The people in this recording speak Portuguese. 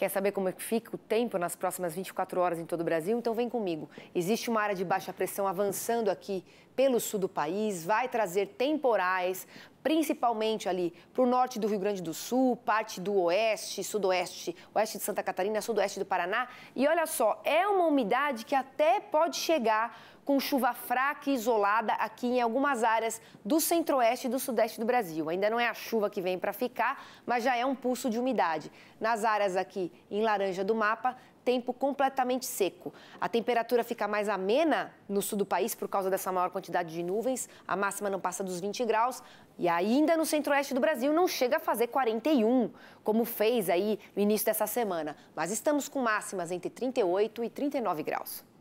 Quer saber como é fica o tempo nas próximas 24 horas em todo o Brasil? Então vem comigo. Existe uma área de baixa pressão avançando aqui pelo sul do país, vai trazer temporais, principalmente ali para o norte do Rio Grande do Sul, parte do oeste, sudoeste, oeste de Santa Catarina, sudoeste do Paraná. E olha só, é uma umidade que até pode chegar com chuva fraca e isolada aqui em algumas áreas do centro-oeste e do sudeste do Brasil. Ainda não é a chuva que vem para ficar, mas já é um pulso de umidade. Nas áreas aqui em laranja do mapa, tempo completamente seco. A temperatura fica mais amena no sul do país por causa dessa maior quantidade de nuvens, a máxima não passa dos 20 graus e ainda no centro-oeste do Brasil não chega a fazer 41, como fez aí no início dessa semana. Mas estamos com máximas entre 38 e 39 graus.